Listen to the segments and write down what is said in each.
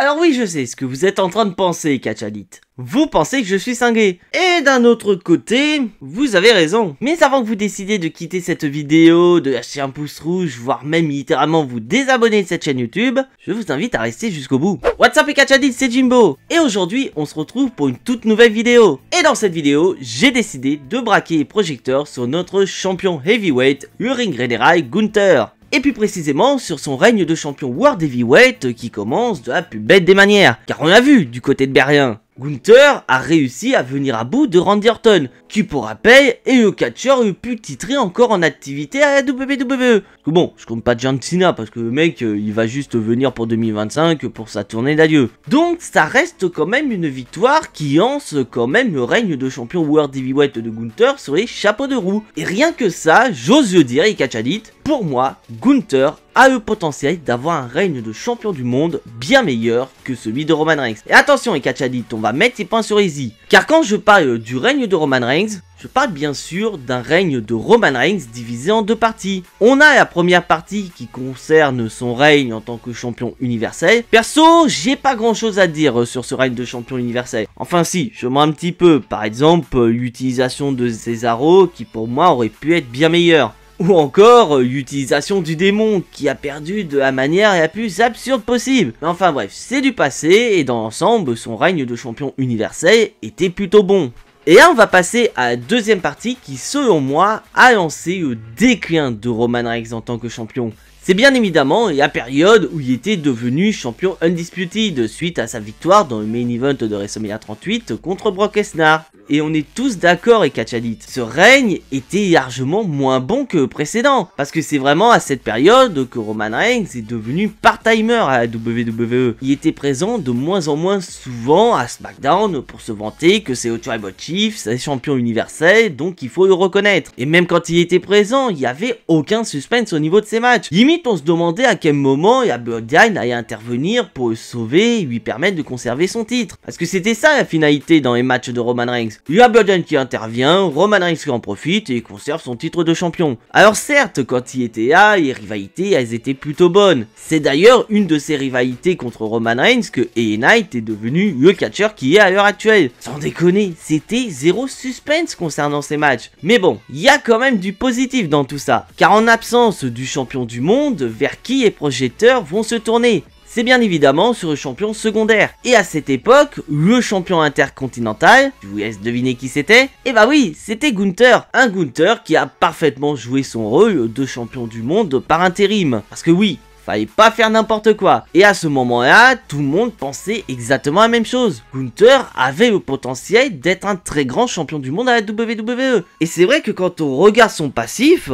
Alors oui, je sais ce que vous êtes en train de penser, Kachadit. Vous pensez que je suis cinglé. Et d'un autre côté, vous avez raison. Mais avant que vous décidiez de quitter cette vidéo, de lâcher un pouce rouge, voire même littéralement vous désabonner de cette chaîne YouTube, je vous invite à rester jusqu'au bout. What's up et Kachadit, c'est Jimbo. Et aujourd'hui, on se retrouve pour une toute nouvelle vidéo. Et dans cette vidéo, j'ai décidé de braquer les projecteurs sur notre champion heavyweight, Uring Renerai Gunther et plus précisément sur son règne de champion World Heavyweight qui commence de la plus bête des manières, car on l'a vu du côté de Berrien Gunther a réussi à venir à bout de Randy Orton, qui pour rappel est le catcheur le pu titré encore en activité à la WWE. Bon, je compte pas John Cena parce que le mec euh, il va juste venir pour 2025 pour sa tournée d'adieu. Donc ça reste quand même une victoire qui lance quand même le règne de champion World Heavyweight de Gunther sur les chapeaux de roue. Et rien que ça, j'ose le dire, dit pour moi, Gunther a le potentiel d'avoir un règne de champion du monde bien meilleur que celui de Roman Reigns. Et attention et dit on va mettre les points sur Easy. Car quand je parle du règne de Roman Reigns, je parle bien sûr d'un règne de Roman Reigns divisé en deux parties. On a la première partie qui concerne son règne en tant que champion universel. Perso, j'ai pas grand chose à dire sur ce règne de champion universel. Enfin si, je mens un petit peu. Par exemple, l'utilisation de Cesaro qui pour moi aurait pu être bien meilleure. Ou encore euh, l'utilisation du démon qui a perdu de la manière la plus absurde possible. Mais enfin bref, c'est du passé et dans l'ensemble, son règne de champion universel était plutôt bon. Et là on va passer à la deuxième partie qui selon moi a lancé le déclin de Roman Reigns en tant que champion. C'est bien évidemment la période où il était devenu champion Undisputed suite à sa victoire dans le main event de WrestleMania 38 contre Brock Lesnar. Et on est tous d'accord et Kachadit, ce règne était largement moins bon que le précédent, parce que c'est vraiment à cette période que Roman Reigns est devenu part-timer à la WWE. Il était présent de moins en moins souvent à SmackDown pour se vanter que c'est au Tribal Chief, c'est champion universel, donc il faut le reconnaître. Et même quand il était présent, il n'y avait aucun suspense au niveau de ses matchs on se demandait à quel moment Aberdeen allait intervenir pour le sauver et lui permettre de conserver son titre. Parce que c'était ça la finalité dans les matchs de Roman Reigns. Aberdeen qui intervient, Roman Reigns qui en profite et conserve son titre de champion. Alors certes, quand il était là, les rivalités, elles étaient plutôt bonnes. C'est d'ailleurs une de ces rivalités contre Roman Reigns que Hey Knight est devenu le catcheur qui est à l'heure actuelle. Sans déconner, c'était zéro suspense concernant ces matchs. Mais bon, il y a quand même du positif dans tout ça. Car en absence du champion du monde, vers qui les projecteurs vont se tourner. C'est bien évidemment sur le champion secondaire. Et à cette époque, le champion intercontinental, je vous laisse deviner qui c'était, et eh bah oui, c'était Gunther. Un Gunther qui a parfaitement joué son rôle de champion du monde par intérim. Parce que oui, fallait pas faire n'importe quoi. Et à ce moment-là, tout le monde pensait exactement la même chose. Gunther avait le potentiel d'être un très grand champion du monde à la WWE. Et c'est vrai que quand on regarde son passif,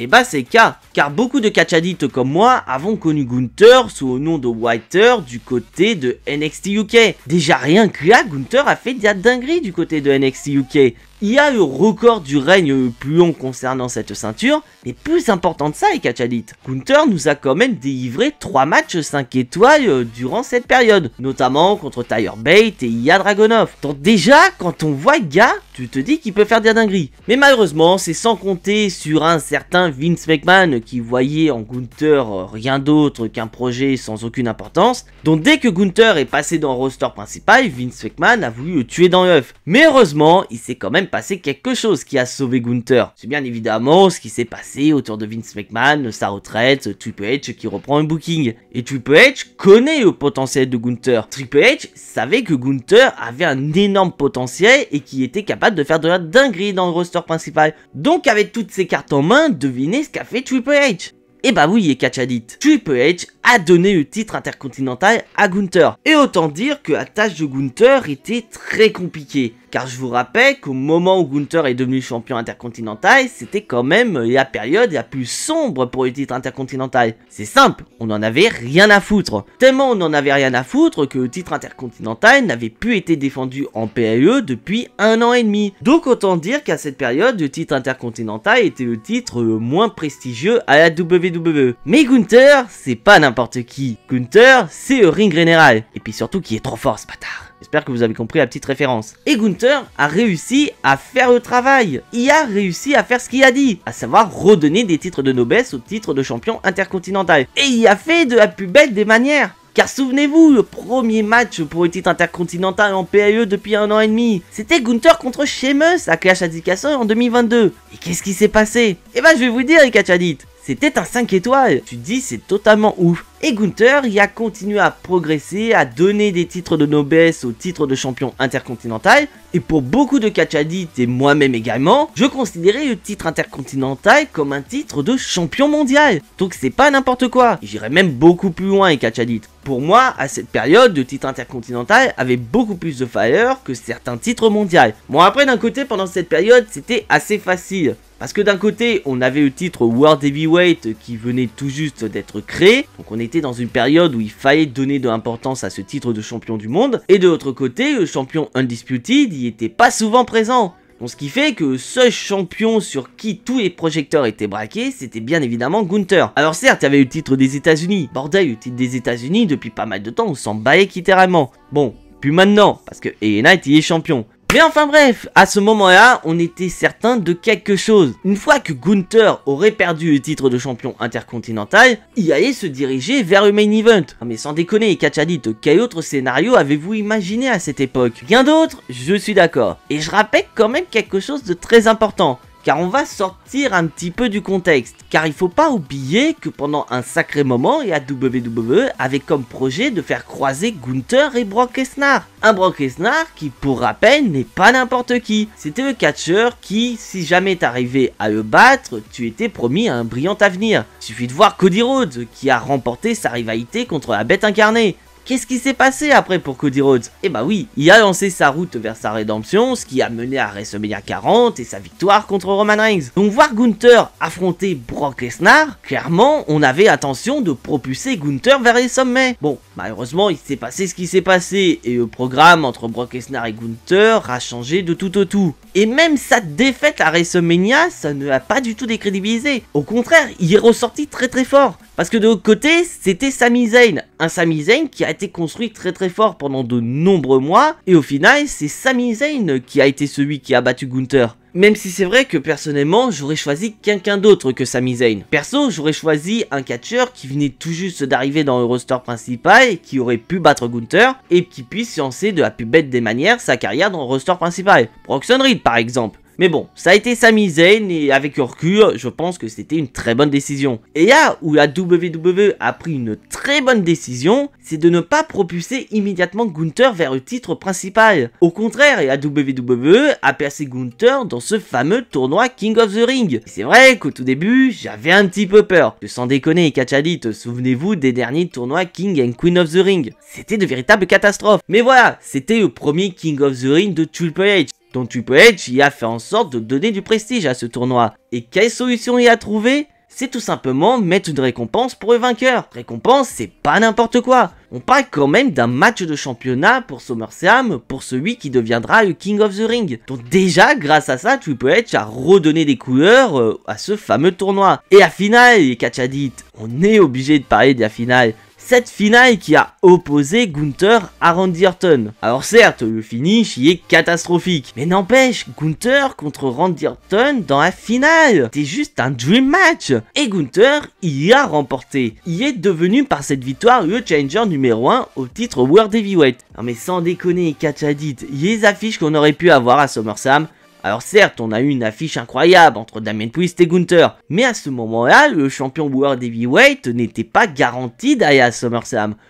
et bah c'est cas car beaucoup de catchadites comme moi avons connu Gunther sous le nom de Whiter du côté de NXT UK. Déjà rien que là, Gunther a fait des dinguerie du côté de NXT UK. Il y a le record du règne plus long concernant cette ceinture, mais plus important que ça est Kachalit. Gunther nous a quand même délivré 3 matchs 5 étoiles euh, durant cette période, notamment contre Tyre Bait et Ia Dragonov. Donc déjà, quand on voit gars, tu te dis qu'il peut faire des dingueries. Mais malheureusement, c'est sans compter sur un certain Vince McMahon qui voyait en Gunther euh, rien d'autre qu'un projet sans aucune importance. Dont dès que Gunther est passé dans le roster principal, Vince McMahon a voulu le tuer dans l'œuf. Mais heureusement, il s'est quand même passé quelque chose qui a sauvé Gunther. C'est bien évidemment ce qui s'est passé autour de Vince McMahon, sa retraite, Triple H qui reprend un booking. Et Triple H connaît le potentiel de Gunther. Triple H savait que Gunther avait un énorme potentiel et qui était capable de faire de la dinguerie dans le roster principal. Donc avec toutes ces cartes en main, devinez ce qu'a fait Triple H. Et eh bah oui, et Catch a dit, Triple H a donné le titre intercontinental à Gunther. Et autant dire que la tâche de Gunther était très compliquée. Car je vous rappelle qu'au moment où Gunther est devenu champion intercontinental, c'était quand même euh, la période la plus sombre pour le titre intercontinental. C'est simple, on n'en avait rien à foutre. Tellement on n'en avait rien à foutre que le titre intercontinental n'avait plus été défendu en PLE depuis un an et demi. Donc autant dire qu'à cette période, le titre intercontinental était le titre le moins prestigieux à la WWE. Mais Gunther, c'est pas n'importe qui. Gunther, c'est le ring général. Et puis surtout qui est trop fort ce bâtard. J'espère que vous avez compris la petite référence. Et Gunther a réussi à faire le travail. Il a réussi à faire ce qu'il a dit, à savoir redonner des titres de noblesse au titre de champion intercontinental. Et il a fait de la plus belle des manières. Car souvenez-vous, le premier match pour le titre intercontinental en PAE depuis un an et demi, c'était Gunther contre Sheamus à Clash of en 2022. Et qu'est-ce qui s'est passé Eh ben je vais vous dire les Kachadit, c'était un 5 étoiles. Tu dis, c'est totalement ouf. Et Gunther il a continué à progresser, à donner des titres de noblesse au titre de champion intercontinental. Et pour beaucoup de catchadites et moi-même également, je considérais le titre intercontinental comme un titre de champion mondial. Donc c'est pas n'importe quoi. J'irais même beaucoup plus loin et catchadites. Pour moi, à cette période, le titre intercontinental avait beaucoup plus de valeur que certains titres mondiaux. Bon après d'un côté, pendant cette période, c'était assez facile. Parce que d'un côté, on avait le titre World Heavyweight qui venait tout juste d'être créé, donc on était dans une période où il fallait donner de l'importance à ce titre de champion du monde, et de l'autre côté, le champion Undisputed n'y était pas souvent présent. Donc ce qui fait que le seul champion sur qui tous les projecteurs étaient braqués, c'était bien évidemment Gunther. Alors certes, il y avait le titre des États-Unis. Bordel, le titre des États-Unis, depuis pas mal de temps, on s'en baillait littéralement. Bon, puis maintenant, parce que A&I est champion. Mais enfin bref, à ce moment-là, on était certain de quelque chose. Une fois que Gunther aurait perdu le titre de champion intercontinental, il allait se diriger vers le main event. Ah, mais sans déconner, Kachadit, quel autre scénario avez-vous imaginé à cette époque Rien d'autre Je suis d'accord. Et je rappelle quand même quelque chose de très important car on va sortir un petit peu du contexte. Car il faut pas oublier que pendant un sacré moment, et WWE avait comme projet de faire croiser Gunther et Brock Lesnar. Un Brock Lesnar qui, pour rappel, n'est pas n'importe qui. C'était le catcheur qui, si jamais t'arrivais à le battre, tu étais promis à un brillant avenir. Il suffit de voir Cody Rhodes, qui a remporté sa rivalité contre la bête incarnée. Qu'est-ce qui s'est passé après pour Cody Rhodes Eh bah oui, il a lancé sa route vers sa rédemption, ce qui a mené à WrestleMania 40 et sa victoire contre Roman Reigns. Donc voir Gunther affronter Brock Lesnar, clairement, on avait attention de propulser Gunther vers les sommets. Bon, malheureusement, il s'est passé ce qui s'est passé, et le programme entre Brock Lesnar et Gunther a changé de tout au tout. Et même sa défaite à WrestleMania, ça ne l'a pas du tout décrédibilisé. Au contraire, il est ressorti très très fort. Parce que de l'autre côté, c'était Sami Zayn. Un Sami Zayn qui a été été construit très très fort pendant de nombreux mois, et au final, c'est Sami Zayn qui a été celui qui a battu Gunther. Même si c'est vrai que personnellement, j'aurais choisi quelqu'un d'autre que Sami Zayn. Perso, j'aurais choisi un catcheur qui venait tout juste d'arriver dans le roster principal et qui aurait pu battre Gunther et qui puisse lancer de la plus bête des manières sa carrière dans le roster principal. Broxon Reed par exemple. Mais bon, ça a été Sami Zayn et avec recul, je pense que c'était une très bonne décision. Et là où la WWE a pris une très bonne décision, c'est de ne pas propulser immédiatement Gunther vers le titre principal. Au contraire, la WWE a placé Gunther dans ce fameux tournoi King of the Ring. C'est vrai qu'au tout début, j'avais un petit peu peur. de sans déconner, Kachadit, souvenez-vous des derniers tournois King and Queen of the Ring. C'était de véritables catastrophes. Mais voilà, c'était le premier King of the Ring de Triple H. Donc Triple H a fait en sorte de donner du prestige à ce tournoi. Et quelle solution il a trouvé c'est tout simplement mettre une récompense pour le vainqueur. Récompense, c'est pas n'importe quoi. On parle quand même d'un match de championnat pour SummerSlam, pour celui qui deviendra le King of the Ring. Donc déjà, grâce à ça, Triple H a redonné des couleurs euh, à ce fameux tournoi. Et à finale, les a on est obligé de parler de la finale cette finale qui a opposé Gunther à Randy Orton. Alors certes, le finish y est catastrophique, mais n'empêche, Gunther contre Randy Orton dans la finale, c'est juste un dream match. Et Gunther y a remporté, y est devenu par cette victoire le challenger numéro 1 au titre World Heavyweight. Non mais sans déconner, a les affiches qu'on aurait pu avoir à SummerSlam, alors certes, on a eu une affiche incroyable entre Damien Puist et Gunther, mais à ce moment-là, le champion World Heavyweight n'était pas garanti d'aller à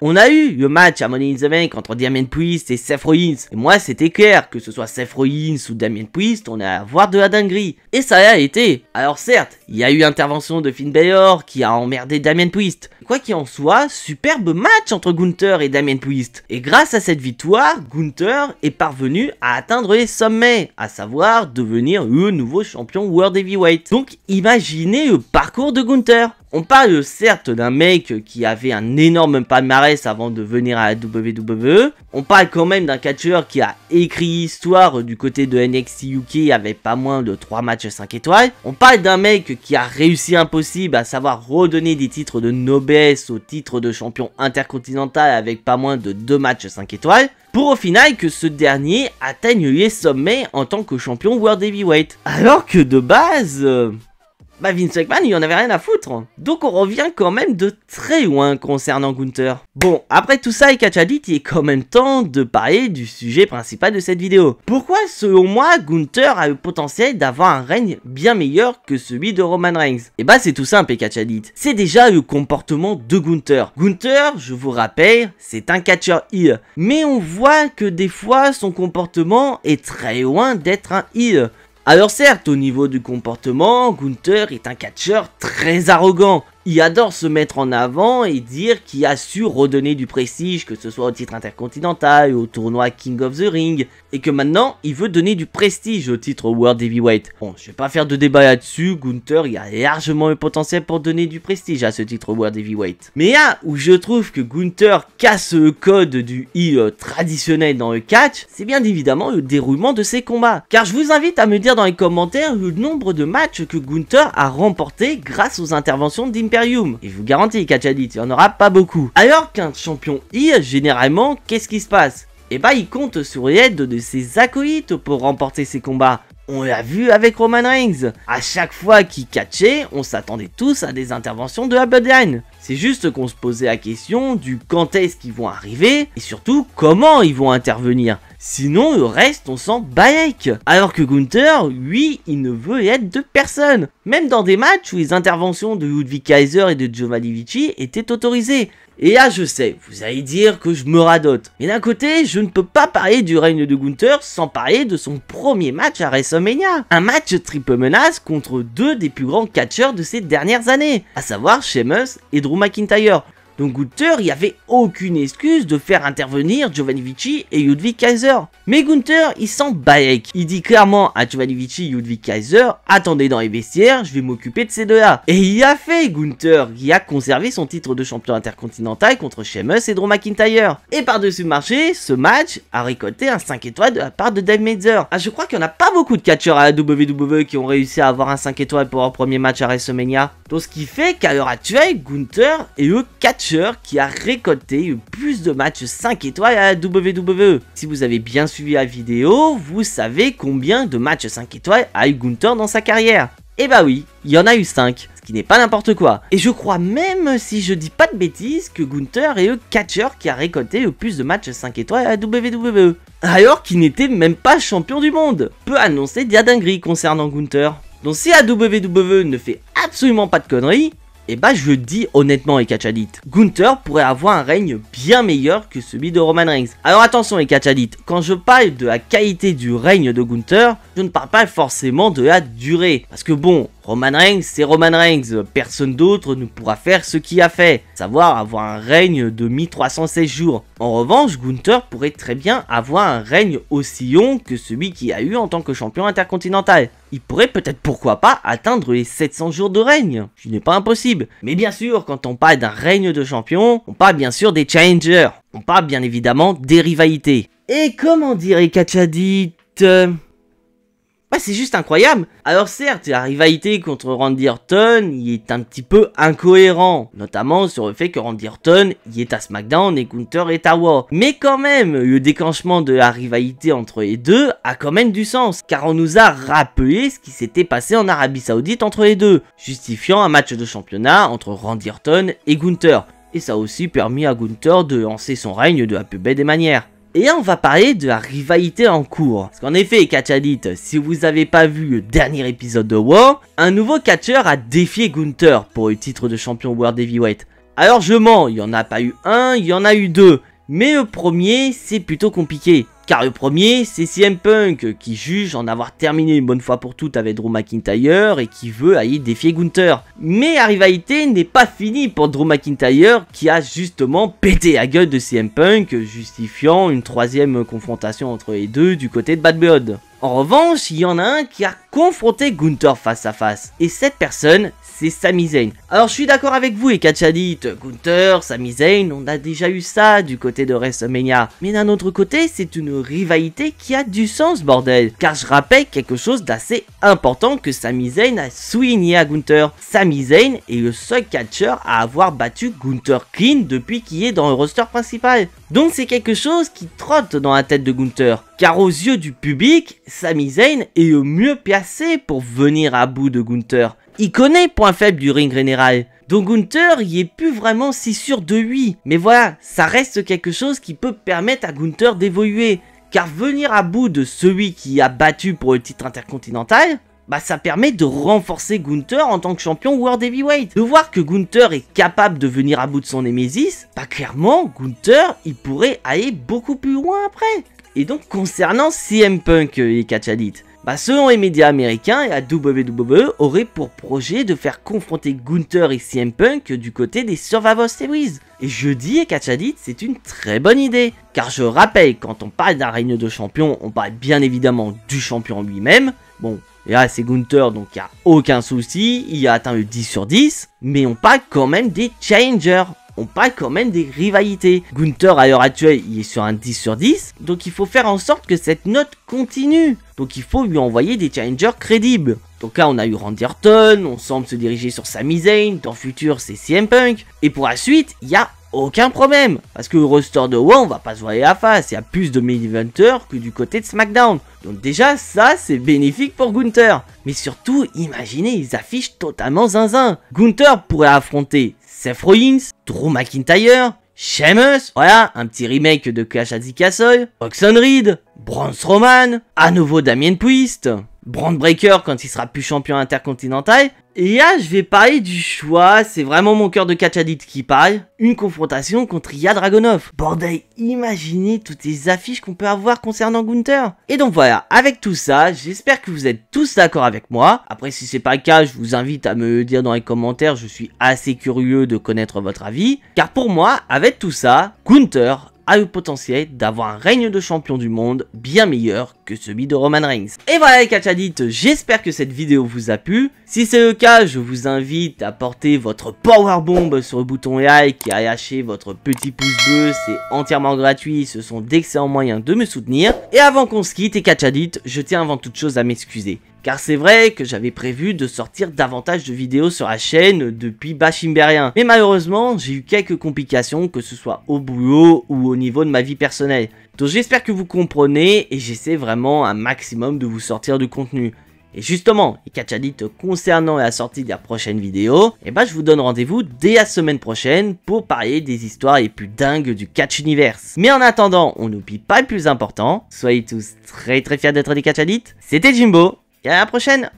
On a eu le match à Money in the Bank entre Damien Priest et Seth Rollins, et moi c'était clair, que ce soit Seth Rollins ou Damien Puist, on a à voir de la dinguerie. Et ça a été. Alors certes, il y a eu intervention de Finn Balor qui a emmerdé Damien Puist. Quoi qu'il en soit, superbe match entre Gunther et Damien Puist. Et grâce à cette victoire, Gunther est parvenu à atteindre les sommets, à savoir devenir le nouveau champion World Heavyweight. Donc imaginez le parcours de Gunther. On parle certes d'un mec qui avait un énorme palmarès avant de venir à la WWE. On parle quand même d'un catcheur qui a écrit histoire du côté de NXT UK avec pas moins de 3 matchs 5 étoiles. On parle d'un mec qui a réussi impossible à savoir redonner des titres de noblesse au titre de champion intercontinental avec pas moins de 2 matchs 5 étoiles pour au final que ce dernier atteigne les sommets en tant que champion World Heavyweight. Alors que de base... Euh, bah Vince McMahon, il en avait rien à foutre. Donc on revient quand même de très loin concernant Gunther. Bon, après tout ça, et dit, il est quand même temps de parler du sujet principal de cette vidéo. Pourquoi, selon moi, Gunther a le potentiel d'avoir un règne bien meilleur que celui de Roman Reigns Et eh bah c'est tout simple, Eka C'est déjà le comportement de Gunther. Gunther, je vous rappelle, c'est un catcher heel. Mais on voit que des fois, son comportement est très loin d'être un heel. Alors certes, au niveau du comportement, Gunther est un catcheur très arrogant, il adore se mettre en avant et dire qu'il a su redonner du prestige, que ce soit au titre intercontinental, au tournoi King of the Ring, et que maintenant il veut donner du prestige au titre World Heavyweight. Bon, je vais pas faire de débat là-dessus, Gunther, il a largement le potentiel pour donner du prestige à ce titre World Heavyweight. Mais là où je trouve que Gunther casse le code du I euh, traditionnel dans le catch, c'est bien évidemment le déroulement de ses combats. Car je vous invite à me dire dans les commentaires le nombre de matchs que Gunther a remporté grâce aux interventions d'Imper. Et vous garantis qu'à il n'y en aura pas beaucoup. Alors qu'un champion I, généralement, qu'est-ce qui se passe Et eh bah, ben, il compte sur l'aide de ses acolytes pour remporter ses combats. On l'a vu avec Roman Reigns. À chaque fois qu'il catchait, on s'attendait tous à des interventions de la Bloodline. C'est juste qu'on se posait la question du quand est-ce qu'ils vont arriver et surtout comment ils vont intervenir. Sinon, le reste, on s'en balèque. Alors que Gunther, lui, il ne veut être de personne. Même dans des matchs où les interventions de Ludwig Kaiser et de Giovanni Vici étaient autorisées. Et là, je sais, vous allez dire que je me radote. Mais d'un côté, je ne peux pas parler du règne de Gunther sans parler de son premier match à WrestleMania. Un match triple menace contre deux des plus grands catcheurs de ces dernières années, à savoir Sheamus et Drew McIntyre. Donc Gunther, il n'y avait aucune excuse de faire intervenir Giovanni Vici et Ludwig Kaiser. Mais Gunther, il sent balèque. Il dit clairement à Giovanni Vici et Ludwig Kaiser, attendez dans les vestiaires, je vais m'occuper de ces deux-là. Et il a fait Gunther, qui a conservé son titre de champion intercontinental contre Sheamus et Drew McIntyre. Et par-dessus le marché, ce match a récolté un 5 étoiles de la part de Dave Mezer Ah, je crois qu'il n'y en a pas beaucoup de catcheurs à la WWE qui ont réussi à avoir un 5 étoiles pour leur premier match à WrestleMania. Donc ce qui fait qu'à l'heure actuelle, Gunther est le catcheur qui a récolté le plus de matchs 5 étoiles à WWE. Si vous avez bien suivi la vidéo, vous savez combien de matchs 5 étoiles a eu Gunther dans sa carrière. Et eh bah oui, il y en a eu 5, ce qui n'est pas n'importe quoi. Et je crois même, si je dis pas de bêtises, que Gunther est le catcher qui a récolté le plus de matchs 5 étoiles à WWE. Alors qu'il n'était même pas champion du monde. Peu annoncé dinguerie concernant Gunther. Donc si la WWE ne fait absolument pas de conneries, et eh bah ben, je dis honnêtement les Gunther pourrait avoir un règne bien meilleur que celui de Roman Reigns. Alors attention les quand je parle de la qualité du règne de Gunther, je ne parle pas forcément de la durée. Parce que bon, Roman Reigns, c'est Roman Reigns. Personne d'autre ne pourra faire ce qu'il a fait, savoir avoir un règne de 1316 jours. En revanche, Gunther pourrait très bien avoir un règne aussi long que celui qu'il a eu en tant que champion intercontinental. Il pourrait peut-être pourquoi pas atteindre les 700 jours de règne, ce n'est pas impossible. Mais bien sûr, quand on parle d'un règne de champion, on parle bien sûr des challengers, on parle bien évidemment des rivalités. Et comment dirait Kachadit ah, c'est juste incroyable. Alors certes, la rivalité contre Randy Orton il est un petit peu incohérent, notamment sur le fait que Randy Orton y est à SmackDown et Gunther est à Raw. Mais quand même, le déclenchement de la rivalité entre les deux a quand même du sens, car on nous a rappelé ce qui s'était passé en Arabie Saoudite entre les deux, justifiant un match de championnat entre Randy Orton et Gunther. Et ça a aussi permis à Gunther de lancer son règne de la plus belle des manières. Et on va parler de la rivalité en cours. Parce qu'en effet, Kachadit, si vous n'avez pas vu le dernier épisode de War, un nouveau catcheur a défié Gunther pour le titre de champion World Heavyweight. Alors je mens, il n'y en a pas eu un, il y en a eu deux. Mais le premier, c'est plutôt compliqué. Car le premier, c'est CM Punk, qui juge en avoir terminé une bonne fois pour toutes avec Drew McIntyre et qui veut y défier Gunther. Mais la rivalité n'est pas finie pour Drew McIntyre, qui a justement pété à gueule de CM Punk, justifiant une troisième confrontation entre les deux du côté de Bad Blood. En revanche, il y en a un qui a confronté Gunther face à face. Et cette personne, c'est Sami Zayn. Alors je suis d'accord avec vous et a dit, Gunther, Sami Zayn, on a déjà eu ça du côté de WrestleMania. Mais d'un autre côté, c'est une rivalité qui a du sens, bordel. Car je rappelle quelque chose d'assez important que Sami Zayn a souligné à Gunther. Sami Zayn est le seul Catcher à avoir battu Gunther clean depuis qu'il est dans le roster principal. Donc c'est quelque chose qui trotte dans la tête de Gunther. Car aux yeux du public, Sami Zayn est le mieux placé pour venir à bout de Gunther. Il connaît point faible du ring général. Donc Gunther, il est plus vraiment si sûr de lui. Mais voilà, ça reste quelque chose qui peut permettre à Gunther d'évoluer. Car venir à bout de celui qui a battu pour le titre intercontinental, bah ça permet de renforcer Gunther en tant que champion World Heavyweight. De voir que Gunther est capable de venir à bout de son Nemesis, bah clairement, Gunther, il pourrait aller beaucoup plus loin après. Et donc concernant CM Punk et Catch bah, selon les médias américains et la WWE aurait pour projet de faire confronter Gunther et CM Punk du côté des Survivors Series. Et je dis et c'est une très bonne idée. Car je rappelle, quand on parle d'un règne de champion, on parle bien évidemment du champion lui-même. Bon, et là, c'est Gunther, donc il n'y a aucun souci, il a atteint le 10 sur 10, mais on parle quand même des challengers on parle quand même des rivalités. Gunther, à l'heure actuelle, il est sur un 10 sur 10, donc il faut faire en sorte que cette note continue. Donc il faut lui envoyer des challengers crédibles. Donc là, on a eu Randy Orton, on semble se diriger sur Sami Zayn, dans le futur, c'est CM Punk. Et pour la suite, il y a aucun problème. Parce que Roster de WoW, on va pas se voir la face. Il y a plus de main eventers que du côté de SmackDown. Donc déjà, ça, c'est bénéfique pour Gunther. Mais surtout, imaginez, ils affichent totalement zinzin. Gunther pourrait affronter Seth Rollins, Drew McIntyre, Sheamus, voilà, un petit remake de Clash at the Oxon Reed, Braun Strowman, à nouveau Damien Priest, Brand Breaker quand il sera plus champion intercontinental, et là, je vais parler du choix, c'est vraiment mon cœur de Kachadit qui parle. Une confrontation contre Ia Dragonov. Bordel, imaginez toutes les affiches qu'on peut avoir concernant Gunther. Et donc voilà, avec tout ça, j'espère que vous êtes tous d'accord avec moi. Après, si c'est pas le cas, je vous invite à me dire dans les commentaires, je suis assez curieux de connaître votre avis. Car pour moi, avec tout ça, Gunther a le potentiel d'avoir un règne de champion du monde bien meilleur que celui de Roman Reigns. Et voilà les cachadites, j'espère que cette vidéo vous a plu. Si c'est le cas, je vous invite à porter votre power bomb sur le bouton like et à lâcher votre petit pouce bleu, c'est entièrement gratuit, ce sont d'excellents moyens de me soutenir. Et avant qu'on se quitte et cachadites, je tiens avant toute chose à m'excuser. Car c'est vrai que j'avais prévu de sortir davantage de vidéos sur la chaîne depuis Bashimberien. Mais malheureusement, j'ai eu quelques complications, que ce soit au boulot ou au niveau de ma vie personnelle. Donc j'espère que vous comprenez et j'essaie vraiment un maximum de vous sortir du contenu. Et justement, les catch concernant la sortie de la prochaine vidéo, et eh bah ben, je vous donne rendez-vous dès la semaine prochaine pour parler des histoires les plus dingues du catch universe. Mais en attendant, on n'oublie pas le plus important, soyez tous très très fiers d'être des catch c'était Jimbo, et à la prochaine